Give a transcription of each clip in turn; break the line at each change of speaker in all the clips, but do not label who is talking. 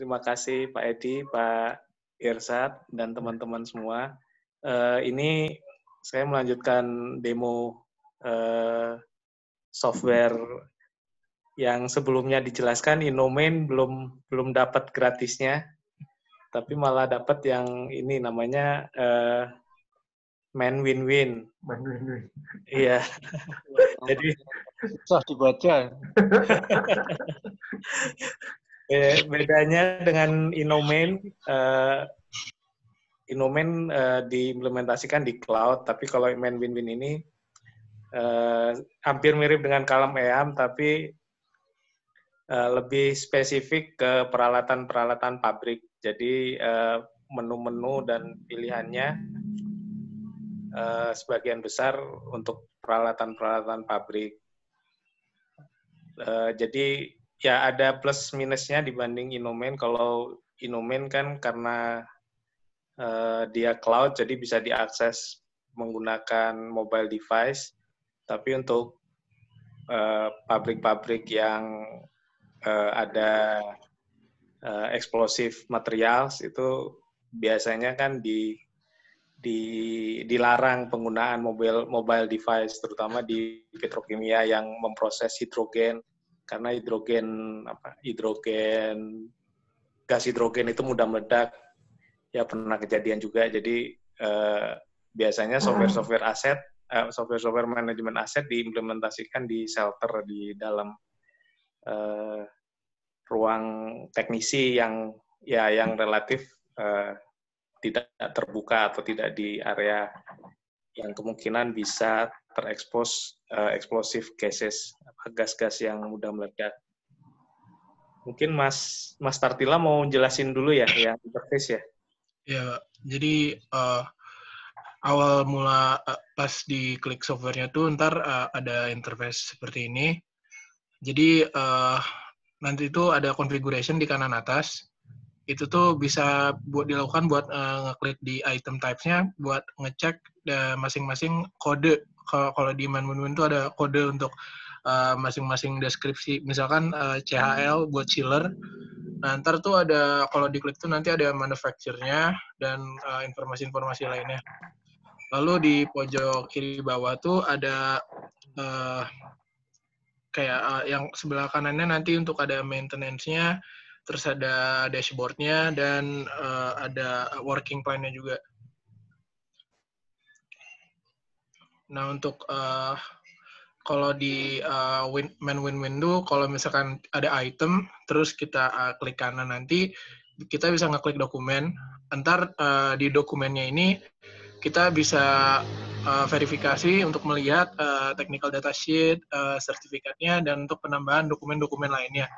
Terima kasih Pak Edi, Pak Irsat, dan teman-teman semua. Uh, ini saya melanjutkan demo uh, software yang sebelumnya dijelaskan Inomain belum belum dapat gratisnya, tapi malah dapat yang ini namanya uh, Man Win Win. Man Win Win. Iya. Jadi susah dibaca. bedanya dengan Inomen, uh, Inomen uh, diimplementasikan di cloud, tapi kalau main Win ini uh, hampir mirip dengan Kalam EAM, tapi uh, lebih spesifik ke peralatan-peralatan pabrik. Jadi menu menu-menu dan pilihannya uh, sebagian besar untuk peralatan-peralatan pabrik. Uh, jadi ya ada plus minusnya dibanding Inomen. Kalau Inomen kan karena uh, dia cloud, jadi bisa diakses menggunakan mobile device. Tapi untuk eh, pabrik-pabrik yang uh, ada uh, material materials itu biasanya kan di di, dilarang penggunaan mobile mobile device terutama di petrokimia yang memproses hidrogen karena hidrogen apa hidrogen gas hidrogen itu mudah meledak ya pernah kejadian juga jadi eh, biasanya hmm. software-software aset eh, software-software manajemen aset diimplementasikan di shelter di dalam eh, ruang teknisi yang ya yang relatif eh, tidak terbuka atau tidak di area yang kemungkinan bisa terekspos uh, eksplosif gases gas-gas yang mudah meledak. Mungkin Mas Mas Tartila mau jelasin dulu ya ya interface ya.
Ya, jadi uh, awal mula uh, pas di klik softwarenya tuh ntar uh, ada interface seperti ini. Jadi uh, nanti itu ada configuration di kanan atas. Itu tuh bisa buat dilakukan buat uh, ngeklik di item types-nya buat ngecek masing masing -masing kode kalau di Man Moon itu ada kode untuk eh, masing-masing uh, deskripsi. Misalkan uh, eh, CHL buat chiller. Nah, ntar tuh ada kalau diklik tuh nanti ada manufakturnya dan eh, informasi-informasi uh, lainnya. Lalu di pojok kiri bawah tuh ada uh, kayak uh, yang sebelah kanannya nanti untuk ada maintenance-nya, terus ada dashboard-nya dan uh, ada working plan-nya juga. Nah untuk uh, kalau di uh, win, main win window, kalau misalkan ada item, terus kita uh, klik kanan nanti, kita bisa ngeklik dokumen. Ntar uh, di dokumennya ini kita bisa uh, verifikasi untuk melihat uh, technical data sheet, uh, sertifikatnya, dan untuk penambahan dokumen-dokumen lainnya.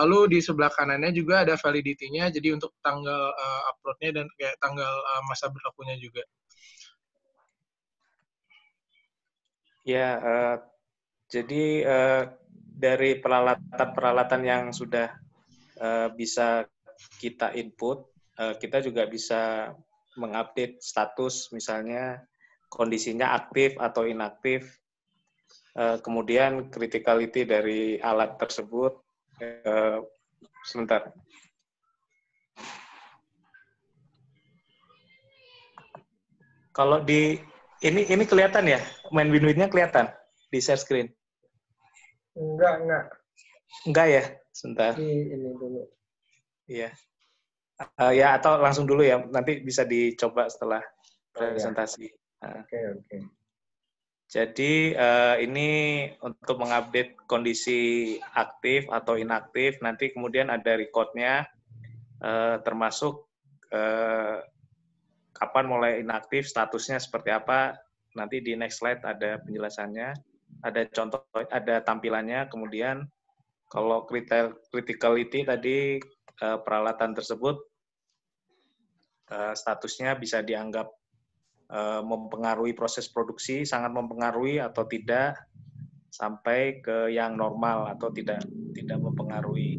Lalu di sebelah kanannya juga ada validity-nya, jadi untuk tanggal uh, upload-nya dan kayak tanggal uh, masa berlakunya juga.
Ya, uh, jadi uh, dari peralatan-peralatan yang sudah uh, bisa kita input, uh, kita juga bisa mengupdate status misalnya kondisinya aktif atau inaktif. Uh, kemudian criticality dari alat tersebut. Uh, sebentar. Kalau di ini ini kelihatan ya main Winwinnya kelihatan di share screen?
Enggak, enggak.
Enggak ya? Sebentar.
Ini, dulu.
Iya. Uh, ya atau langsung dulu ya, nanti bisa dicoba setelah presentasi. Oke, oh, ya. Ah. oke. Okay, okay. Jadi uh, ini untuk mengupdate kondisi aktif atau inaktif. Nanti kemudian ada recordnya, uh, termasuk uh, kapan mulai inaktif, statusnya seperti apa, Nanti di next slide ada penjelasannya, ada contoh, ada tampilannya. Kemudian kalau criticality tadi eh, peralatan tersebut eh, statusnya bisa dianggap eh, mempengaruhi proses produksi, sangat mempengaruhi atau tidak sampai ke yang normal atau tidak tidak mempengaruhi.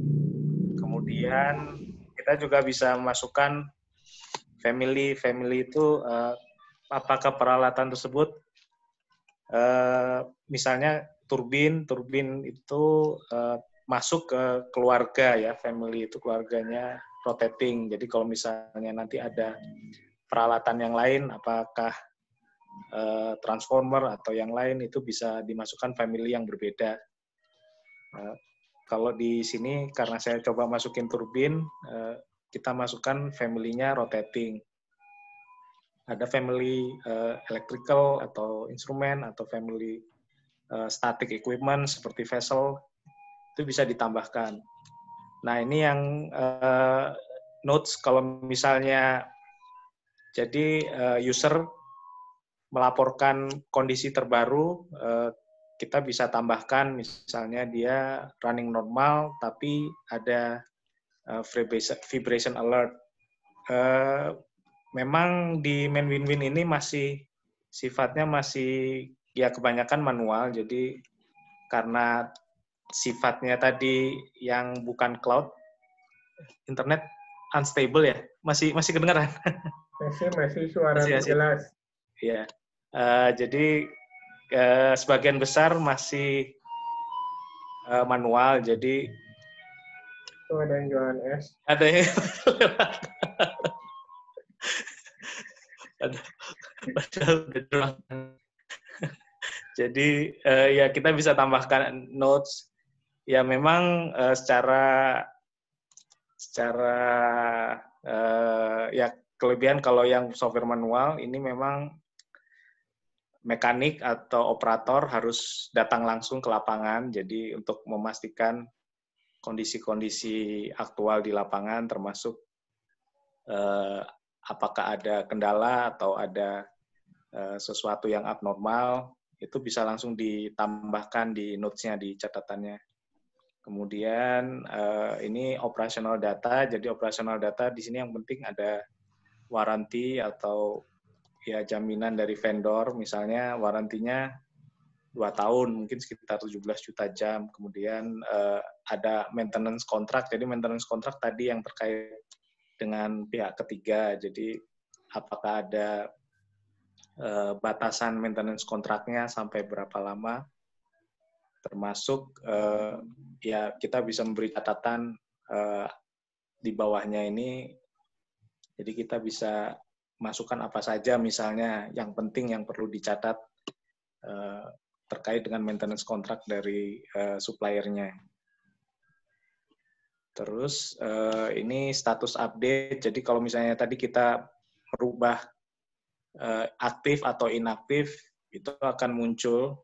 Kemudian kita juga bisa memasukkan family family itu uh, apakah peralatan tersebut eh, misalnya turbin, turbin itu eh, masuk ke keluarga ya, family itu keluarganya rotating. Jadi kalau misalnya nanti ada peralatan yang lain, apakah eh, transformer atau yang lain itu bisa dimasukkan family yang berbeda. kalau di sini karena saya coba masukin turbin, kita masukkan family-nya rotating ada family uh, electrical atau instrumen atau family uh, static equipment seperti vessel itu bisa ditambahkan. Nah ini yang uh, notes kalau misalnya jadi uh, user melaporkan kondisi terbaru uh, kita bisa tambahkan misalnya dia running normal tapi ada uh, vibration alert. Uh, memang di main win-win ini masih sifatnya masih ya kebanyakan manual jadi karena sifatnya tadi yang bukan cloud internet unstable ya masih masih kedengaran
masih masih suara masih, masih. jelas
ya uh, jadi uh, sebagian besar masih uh, manual jadi
Oh, ada yang jualan es
ada yang padahal udah Jadi uh, ya kita bisa tambahkan notes. Ya memang uh, secara secara uh, ya kelebihan kalau yang software manual ini memang mekanik atau operator harus datang langsung ke lapangan. Jadi untuk memastikan kondisi-kondisi aktual di lapangan termasuk apakah ada kendala atau ada eh, sesuatu yang abnormal, itu bisa langsung ditambahkan di notes-nya, di catatannya. Kemudian eh, ini operasional data, jadi operasional data di sini yang penting ada waranti atau ya jaminan dari vendor, misalnya warantinya dua tahun, mungkin sekitar 17 juta jam. Kemudian eh, ada maintenance contract, jadi maintenance contract tadi yang terkait dengan pihak ketiga. Jadi apakah ada uh, batasan maintenance kontraknya sampai berapa lama? Termasuk uh, ya kita bisa memberi catatan uh, di bawahnya ini. Jadi kita bisa masukkan apa saja misalnya yang penting yang perlu dicatat uh, terkait dengan maintenance kontrak dari uh, suppliernya. Terus uh, ini status update. Jadi kalau misalnya tadi kita merubah uh, aktif atau inaktif, itu akan muncul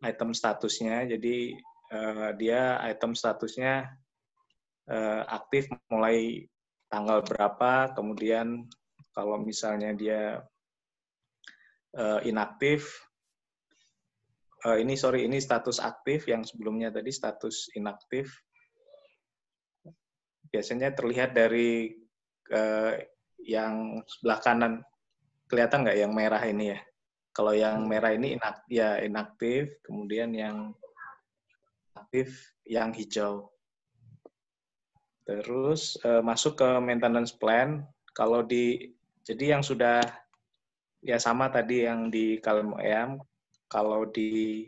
item statusnya. Jadi uh, dia item statusnya uh, aktif mulai tanggal berapa, kemudian kalau misalnya dia uh, inaktif, uh, ini sorry ini status aktif yang sebelumnya tadi status inaktif biasanya terlihat dari uh, yang sebelah kanan. Kelihatan nggak yang merah ini ya? Kalau yang hmm. merah ini inak, ya inaktif, kemudian yang aktif yang hijau. Terus uh, masuk ke maintenance plan. Kalau di jadi yang sudah ya sama tadi yang di Kalem EAM, kalau di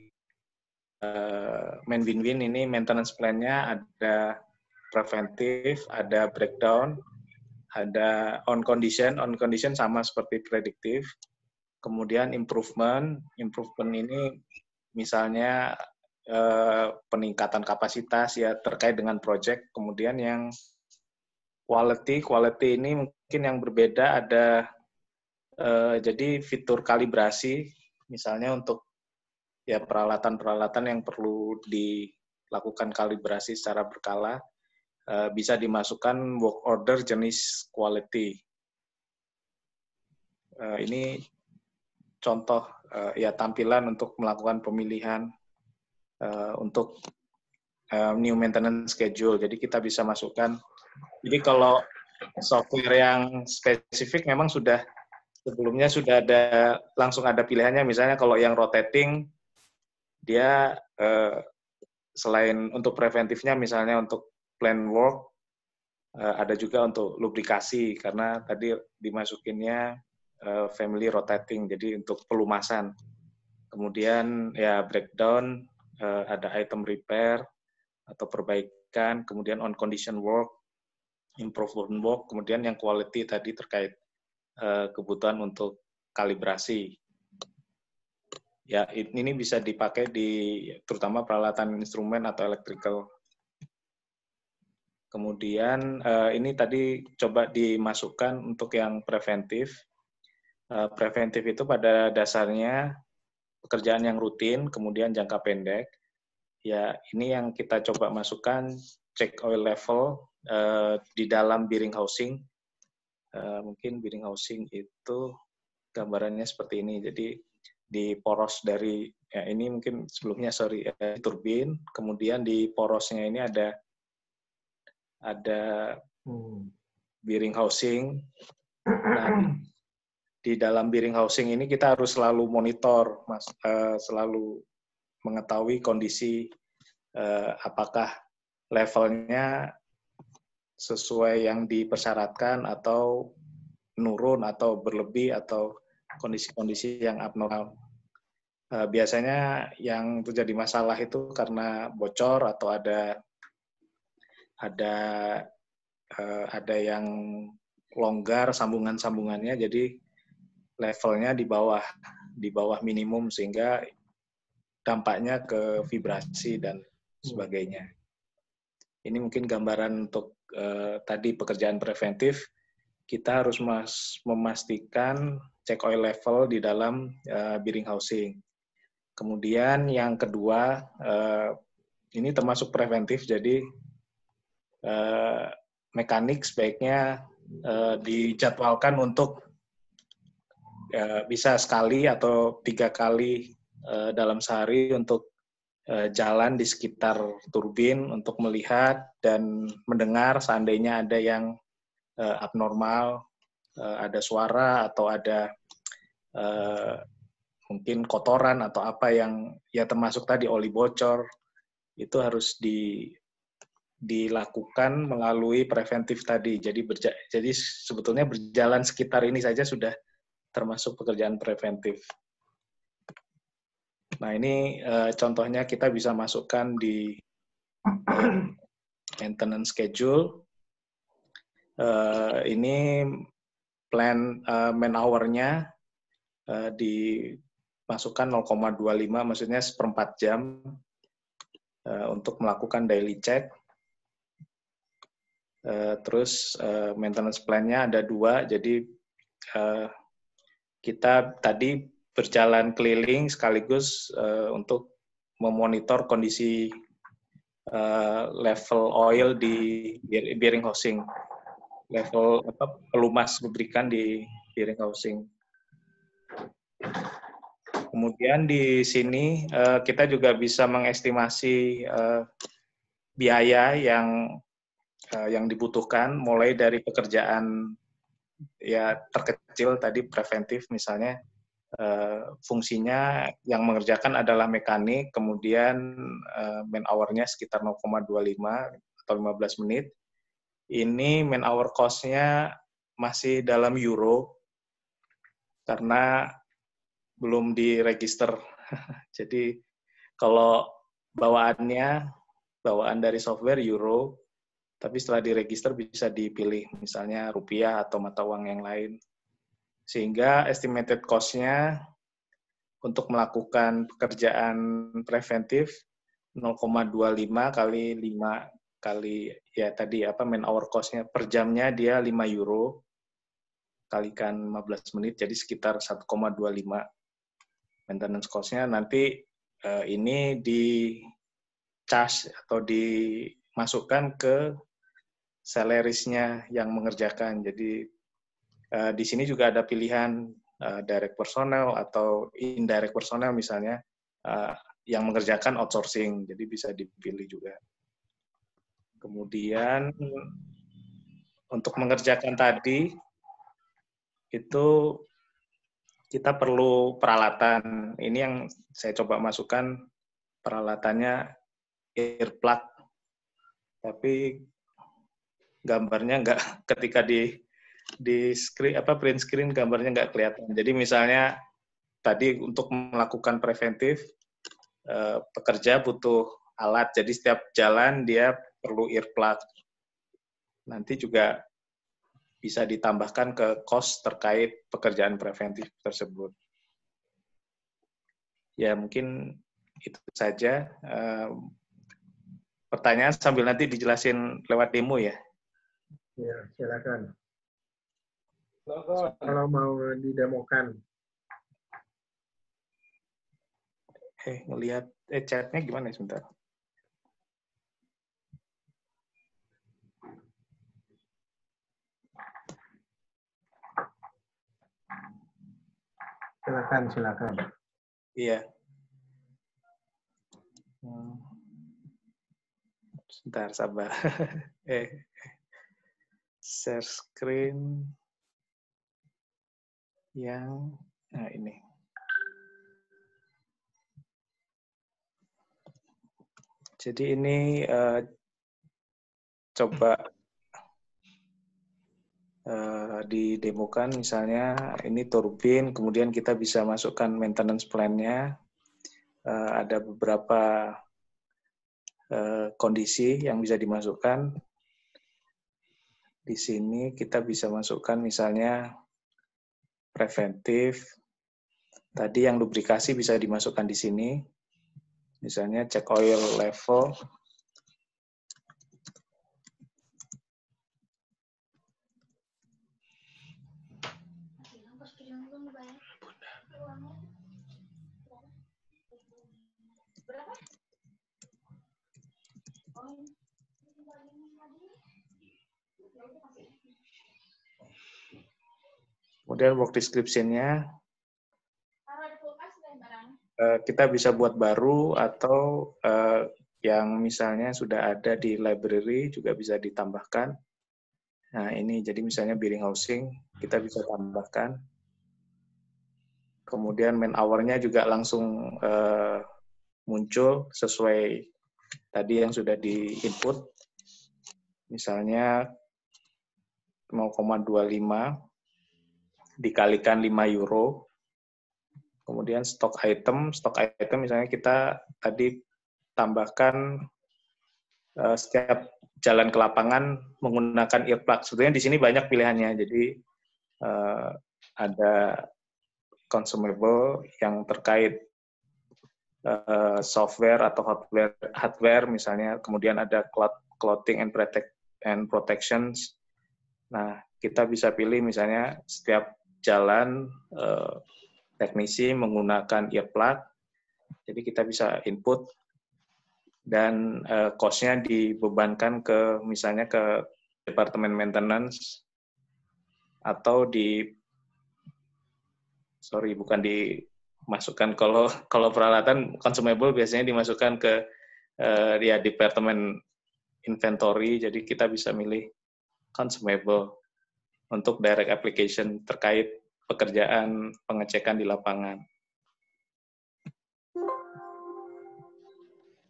uh, main win-win ini maintenance plan-nya ada preventif, ada breakdown, ada on condition, on condition sama seperti prediktif. Kemudian improvement, improvement ini misalnya eh, peningkatan kapasitas ya terkait dengan project. Kemudian yang quality, quality ini mungkin yang berbeda ada eh, jadi fitur kalibrasi misalnya untuk ya peralatan-peralatan yang perlu dilakukan kalibrasi secara berkala Eh, bisa dimasukkan work order jenis quality. Eh, ini contoh eh, ya tampilan untuk melakukan pemilihan untuk new maintenance schedule. Jadi kita bisa masukkan. Jadi kalau software yang spesifik memang sudah sebelumnya sudah ada langsung ada pilihannya. Misalnya kalau yang rotating dia selain untuk preventifnya misalnya untuk plan work, eh, ada juga untuk lubrikasi karena tadi dimasukinnya eh, family rotating, jadi untuk pelumasan. Kemudian ya breakdown, eh, ada item repair atau perbaikan, kemudian on condition work, improvement work, kemudian yang quality tadi terkait kebutuhan untuk kalibrasi. Ya, ini bisa dipakai di terutama peralatan instrumen atau electrical Kemudian eh, ini tadi coba dimasukkan untuk yang preventif. Eh, preventif itu pada dasarnya pekerjaan yang rutin, kemudian jangka pendek. Ya, ini yang kita coba masukkan cek oil level eh, di dalam bearing housing. mungkin bearing housing itu gambarannya seperti ini. Jadi di poros dari ya ini mungkin sebelumnya sorry turbin, kemudian di porosnya ini ada ada hmm. biring housing. Nah, di dalam biring housing ini kita harus selalu monitor, mas, uh, selalu mengetahui kondisi uh, apakah levelnya sesuai yang dipersyaratkan atau menurun atau berlebih atau kondisi-kondisi yang abnormal. Eh, biasanya yang terjadi masalah itu karena bocor atau ada ada uh, ada yang longgar sambungan-sambungannya jadi levelnya di bawah di bawah minimum sehingga dampaknya ke vibrasi dan hmm. sebagainya. Ini mungkin gambaran untuk uh, tadi pekerjaan preventif. Kita harus mas memastikan check oil level di dalam uh, eh, bidding housing. Kemudian yang kedua, uh, ini termasuk preventif, jadi Eh, mekanik sebaiknya uh, dijadwalkan untuk uh, bisa sekali atau tiga kali uh, dalam sehari untuk uh, jalan di sekitar turbin untuk melihat dan mendengar seandainya ada yang uh, abnormal, uh, ada suara atau ada uh, mungkin kotoran atau apa yang ya termasuk tadi oli bocor itu harus di dilakukan melalui preventif tadi. Jadi berja jadi sebetulnya berjalan sekitar ini saja sudah termasuk pekerjaan preventif. Nah, ini e, contohnya kita bisa masukkan di eh, maintenance schedule. E, ini plan e, man hour-nya e, dimasukkan 0,25, maksudnya seperempat jam e, untuk melakukan daily check Eh, terus uh, maintenance plan-nya ada dua, jadi uh, kita tadi berjalan keliling sekaligus uh, untuk memonitor kondisi uh, level oil di bearing housing, level apa, pelumas lubrikan di bearing housing. Kemudian di sini kita juga bisa mengestimasi biaya yang Eh, yang dibutuhkan mulai dari pekerjaan ya terkecil tadi preventif misalnya eh, fungsinya yang mengerjakan adalah mekanik kemudian uh, eh, man hour-nya sekitar 0,25 atau 15 menit ini man hour cost masih dalam euro karena belum diregister jadi kalau bawaannya bawaan dari software euro tapi setelah diregister bisa dipilih misalnya rupiah atau mata uang yang lain. Sehingga estimated cost-nya untuk melakukan pekerjaan preventif 0,25 kali 5 kali ya tadi apa man hour cost-nya per jamnya dia 5 euro kalikan 15 menit jadi sekitar 1,25 maintenance cost-nya nanti eh, ini di charge atau dimasukkan ke salarisnya yang mengerjakan. Jadi uh, di sini juga ada pilihan uh, direct personal atau indirect personal misalnya uh, yang mengerjakan outsourcing. Jadi bisa dipilih juga. Kemudian untuk mengerjakan tadi itu kita perlu peralatan. Ini yang saya coba masukkan peralatannya earplug. Tapi gambarnya nggak ketika di di screen apa print screen gambarnya nggak kelihatan. Jadi misalnya tadi untuk melakukan preventif eh, pekerja butuh alat. Jadi setiap jalan dia perlu earplug. Nanti juga bisa ditambahkan ke cost terkait pekerjaan preventif tersebut. Ya mungkin itu saja. Eh, pertanyaan sambil nanti dijelasin lewat demo ya.
Ya, silakan. Kalau mau didemokan.
Eh, ngelihat eh chatnya gimana ya, sebentar.
Silakan, silakan.
Iya. Hmm. Sebentar, sabar. eh, share screen yang nah ini. Jadi ini uh, coba uh, didemokan misalnya ini turbin, kemudian kita bisa masukkan maintenance plan-nya. Uh, ada beberapa uh, kondisi yang bisa dimasukkan di sini kita bisa masukkan misalnya preventif. Tadi yang lubrikasi bisa dimasukkan di sini. Misalnya cek oil level, Kemudian work description-nya eh, kita bisa buat baru atau eh, yang misalnya sudah ada di library juga bisa ditambahkan. Nah, ini jadi misalnya billing housing kita bisa tambahkan. Kemudian main hour-nya juga langsung eh, muncul sesuai tadi yang sudah di input. Misalnya 0,25 dikalikan 5 euro. Kemudian stok item, stok item misalnya kita tadi tambahkan eh, setiap jalan ke lapangan menggunakan earplug. Sebetulnya di sini banyak pilihannya. Jadi eh, ada consumable yang terkait eh, software atau hardware, hardware misalnya. Kemudian ada clothing and protect and protections Nah, kita bisa pilih misalnya setiap jalan eh, teknisi menggunakan earplug, jadi kita bisa input dan eh, cost-nya dibebankan ke misalnya ke departemen maintenance atau di sorry bukan dimasukkan kalau kalau peralatan consumable biasanya dimasukkan ke eh, ya departemen inventory jadi kita bisa milih consumable untuk direct application terkait pekerjaan pengecekan di lapangan.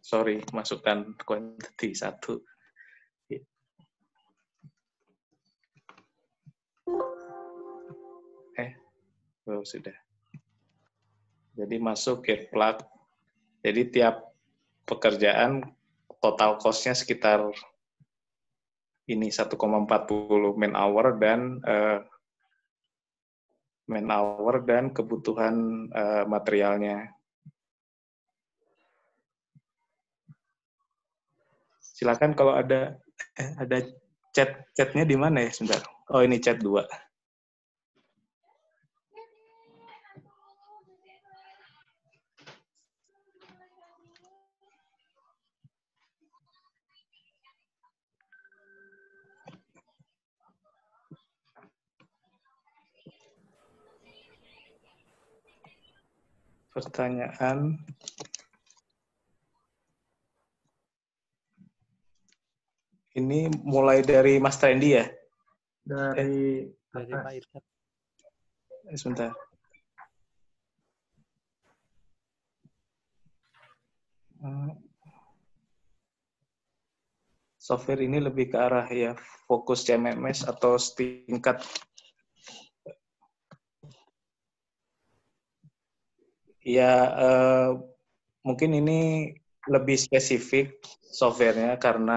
Sorry, masukkan quantity satu. Eh, oh, sudah. Jadi masuk ke plug. Jadi tiap pekerjaan total cost-nya sekitar ini 1,40 man hour dan uh, man hour dan kebutuhan uh, materialnya. Silakan kalau ada eh, ada chat chatnya di mana ya sebentar. Oh ini chat dua. pertanyaan ini mulai dari Mas Trendy ya?
Dari eh, dari Pak Irfan. Eh, sebentar. Hmm.
Software ini lebih ke arah ya fokus CMMS atau tingkat Ya, uh, mungkin ini lebih spesifik softwarenya karena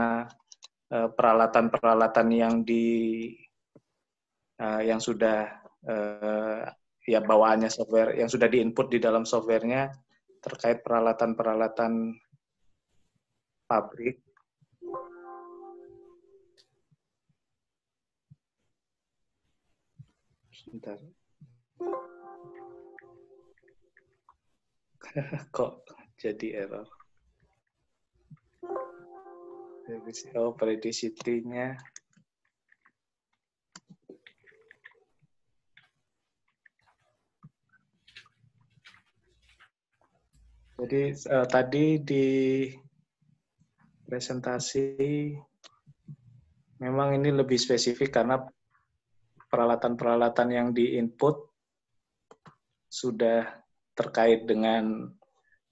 peralatan eh, peralatan-peralatan yang di uh, yang sudah uh, ya bawaannya software yang sudah diinput di dalam softwarenya terkait peralatan-peralatan pabrik sebentar. Kok jadi error? Oh, prediksi Jadi uh, tadi di presentasi memang ini lebih spesifik karena peralatan-peralatan yang di input sudah terkait dengan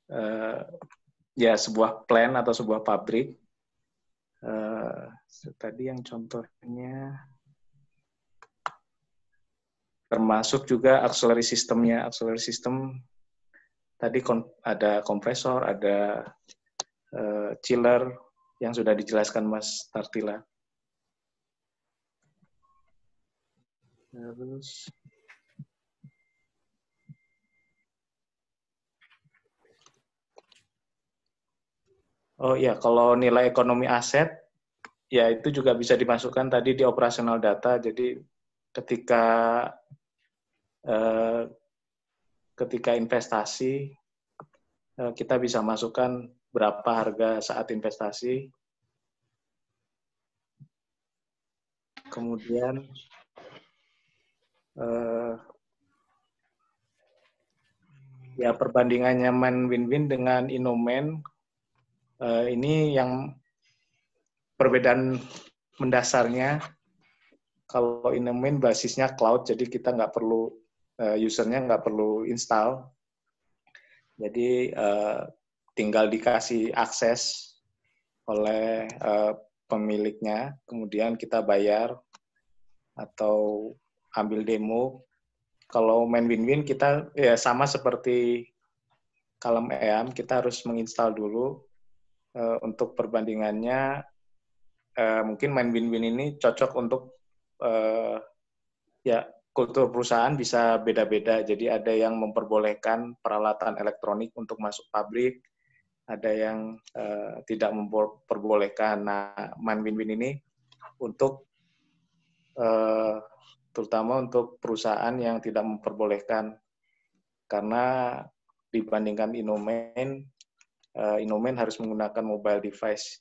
uh, ya sebuah plan atau sebuah pabrik. Uh, tadi yang contohnya termasuk juga auxiliary sistemnya auxiliary system tadi kom ada kompresor ada uh, chiller yang sudah dijelaskan Mas Tartila terus Oh ya, kalau nilai ekonomi aset, ya itu juga bisa dimasukkan tadi di operasional data. Jadi ketika eh, ketika investasi eh, kita bisa masukkan berapa harga saat investasi. Kemudian eh, ya perbandingannya man win-win dengan inomen uh, ini yang perbedaan mendasarnya kalau Inemin basisnya cloud jadi kita nggak perlu uh, usernya nggak perlu install jadi uh, tinggal dikasih akses oleh uh, pemiliknya kemudian kita bayar atau ambil demo kalau main win-win kita ya sama seperti kalem EAM kita harus menginstal dulu Eh, untuk perbandingannya uh, mungkin main win-win ini cocok untuk uh, ya kultur perusahaan bisa beda-beda. Jadi ada yang memperbolehkan peralatan elektronik untuk masuk pabrik, ada yang uh, tidak memperbolehkan. Nah, main win-win ini untuk uh, terutama untuk perusahaan yang tidak memperbolehkan karena dibandingkan Innomain uh, Inomen harus menggunakan mobile device.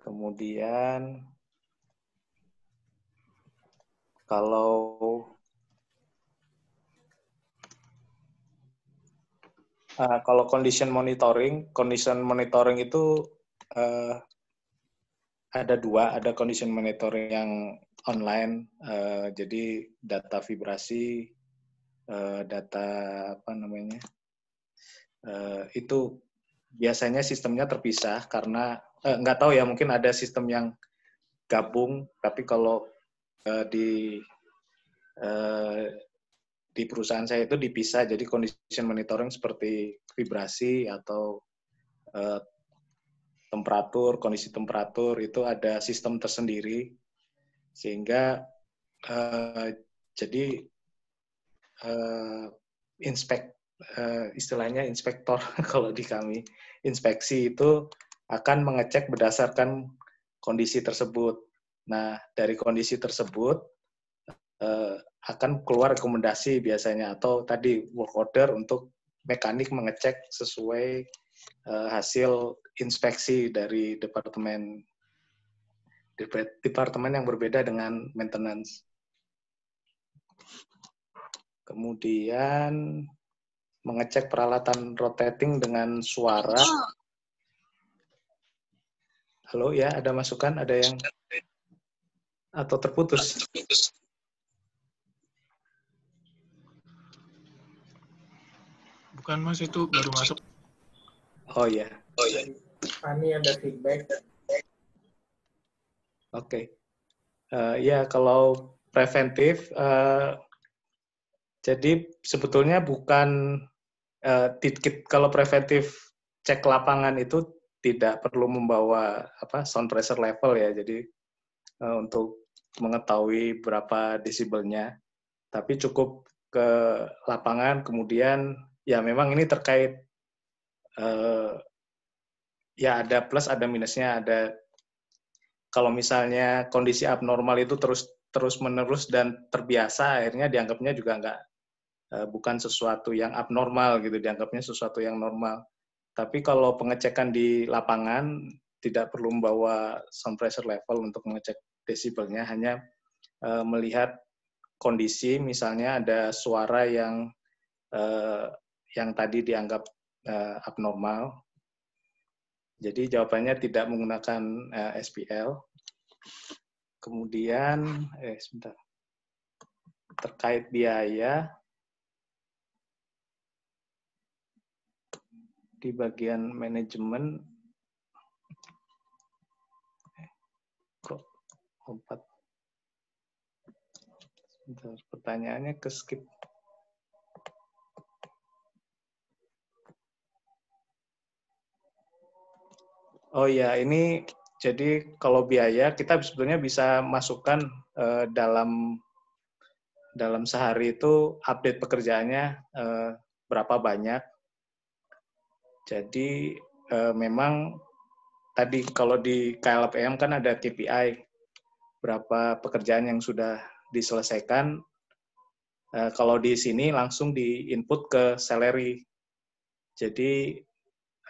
Kemudian kalau uh, kalau condition monitoring, condition monitoring itu uh, ada dua, ada condition monitoring yang online, uh, jadi data vibrasi, uh, data apa namanya, Eh, itu biasanya sistemnya terpisah karena eh, nggak tahu ya mungkin ada sistem yang gabung tapi kalau eh, di di perusahaan saya itu dipisah jadi condition monitoring seperti vibrasi atau temperatur kondisi temperatur itu ada sistem tersendiri sehingga jadi inspect inspek uh, istilahnya inspektor kalau di kami inspeksi itu akan mengecek berdasarkan kondisi tersebut. Nah dari kondisi tersebut uh, akan keluar rekomendasi biasanya atau tadi work order untuk mekanik mengecek sesuai uh, hasil inspeksi dari departemen departemen yang berbeda dengan maintenance. Kemudian mengecek peralatan rotating dengan suara. Oh. Halo ya, ada masukan? Ada yang atau terputus?
Bukan mas itu baru masuk.
Oh ya. Oh ya.
Ani ada feedback. Oke.
Okay. Uh, eh, ya kalau preventif uh, jadi sebetulnya bukan uh, kalau preventif cek lapangan itu tidak perlu membawa apa sound pressure level ya. Jadi uh, untuk mengetahui berapa desibelnya, tapi cukup ke lapangan kemudian ya memang ini terkait uh, ya ada plus ada minusnya ada kalau misalnya kondisi abnormal itu terus terus menerus dan terbiasa akhirnya dianggapnya juga nggak Eh, bukan sesuatu yang abnormal gitu dianggapnya sesuatu yang normal. Tapi kalau pengecekan di lapangan tidak perlu membawa sound pressure level untuk mengecek desibelnya, hanya eh, melihat kondisi misalnya ada suara yang eh, yang tadi dianggap abnormal. Jadi jawabannya tidak menggunakan SPL. Kemudian eh sebentar. Terkait biaya di bagian manajemen kok empat pertanyaannya ke skip Oh ya, ini jadi kalau biaya kita sebetulnya bisa masukkan eh, dalam dalam sehari itu update pekerjaannya eh, berapa banyak jadi uh, memang tadi kalau di KLPM kan ada KPI berapa pekerjaan yang sudah diselesaikan. Uh, kalau di sini langsung di input ke salary. Jadi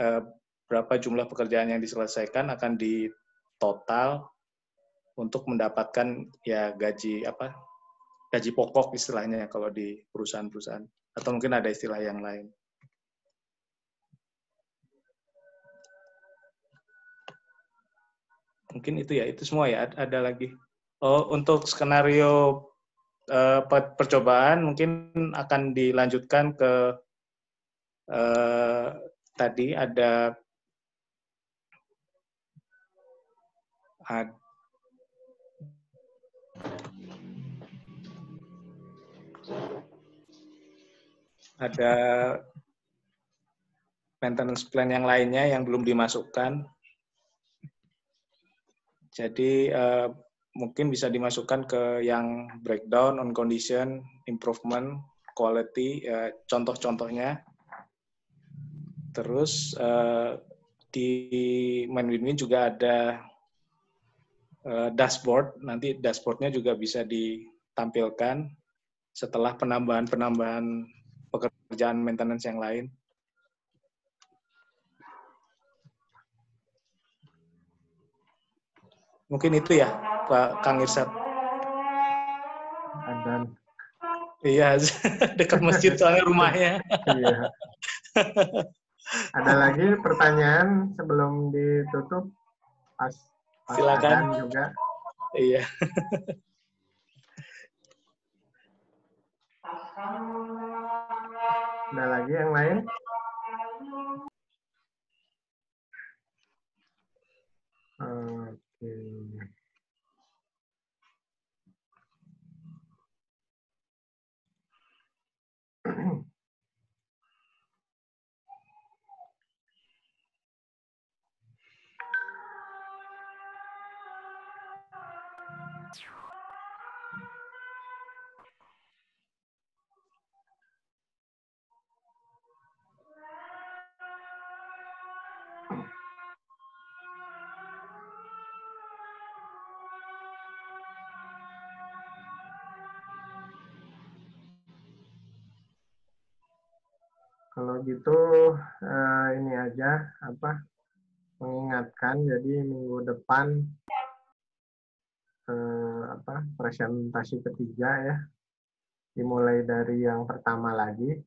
uh, berapa jumlah pekerjaan yang diselesaikan akan di total untuk mendapatkan ya gaji apa gaji pokok istilahnya kalau di perusahaan-perusahaan atau mungkin ada istilah yang lain. mungkin itu ya itu semua ya ada lagi oh untuk skenario uh, percobaan mungkin akan dilanjutkan ke uh, tadi ada ad, ada maintenance plan yang lainnya yang belum dimasukkan jadi uh, mungkin bisa dimasukkan ke yang breakdown on condition, improvement, quality, uh, contoh-contohnya. Terus uh, di ini juga ada uh, dashboard. Nanti dashboardnya juga bisa ditampilkan setelah penambahan-penambahan pekerjaan maintenance yang lain. Mungkin itu ya, Pak Kang Irsat. Adan. Iya,
dekat masjid soalnya rumahnya. iya. Ada lagi pertanyaan sebelum ditutup? Pas,
pas Silakan
juga. Iya. Ada lagi yang lain? Kalau gitu uh, ini aja apa mengingatkan jadi minggu depan uh, apa presentasi ketiga ya dimulai
dari yang pertama lagi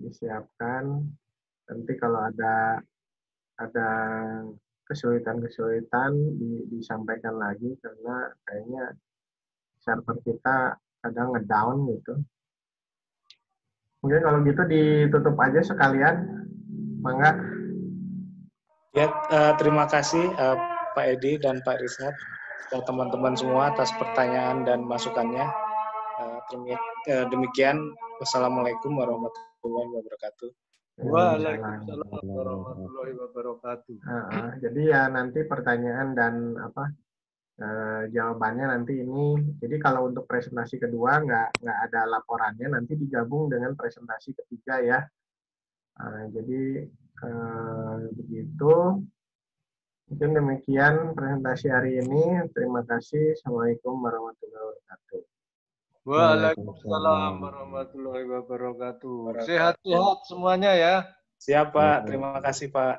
disiapkan nanti kalau ada ada kesulitan-kesulitan di, disampaikan lagi karena kayaknya server kita kadang ngedown gitu
Mungkin kalau gitu ditutup aja sekalian.
Mangga. Ya, uh, terima kasih uh, Pak Edi dan Pak Risnat dan eh, teman-teman semua atas pertanyaan dan masukannya. Uh, demikian, wassalamualaikum warahmatullahi wabarakatuh. Waalaikumsalam warahmatullahi
wabarakatuh. Uh, jadi ya nanti pertanyaan dan apa Eh, jawabannya nanti ini jadi kalau untuk presentasi kedua nggak nggak ada laporannya nanti digabung dengan presentasi ketiga ya uh, jadi uh, begitu mungkin demikian presentasi hari ini terima kasih assalamualaikum warahmatullahi wabarakatuh Waalaikumsalam warahmatullahi wabarakatuh. Sehat-sehat
semuanya ya. Siapa? Pak, terima kasih Pak.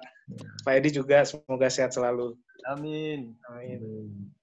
Pak Edi juga semoga sehat selalu.
Amin. Amin.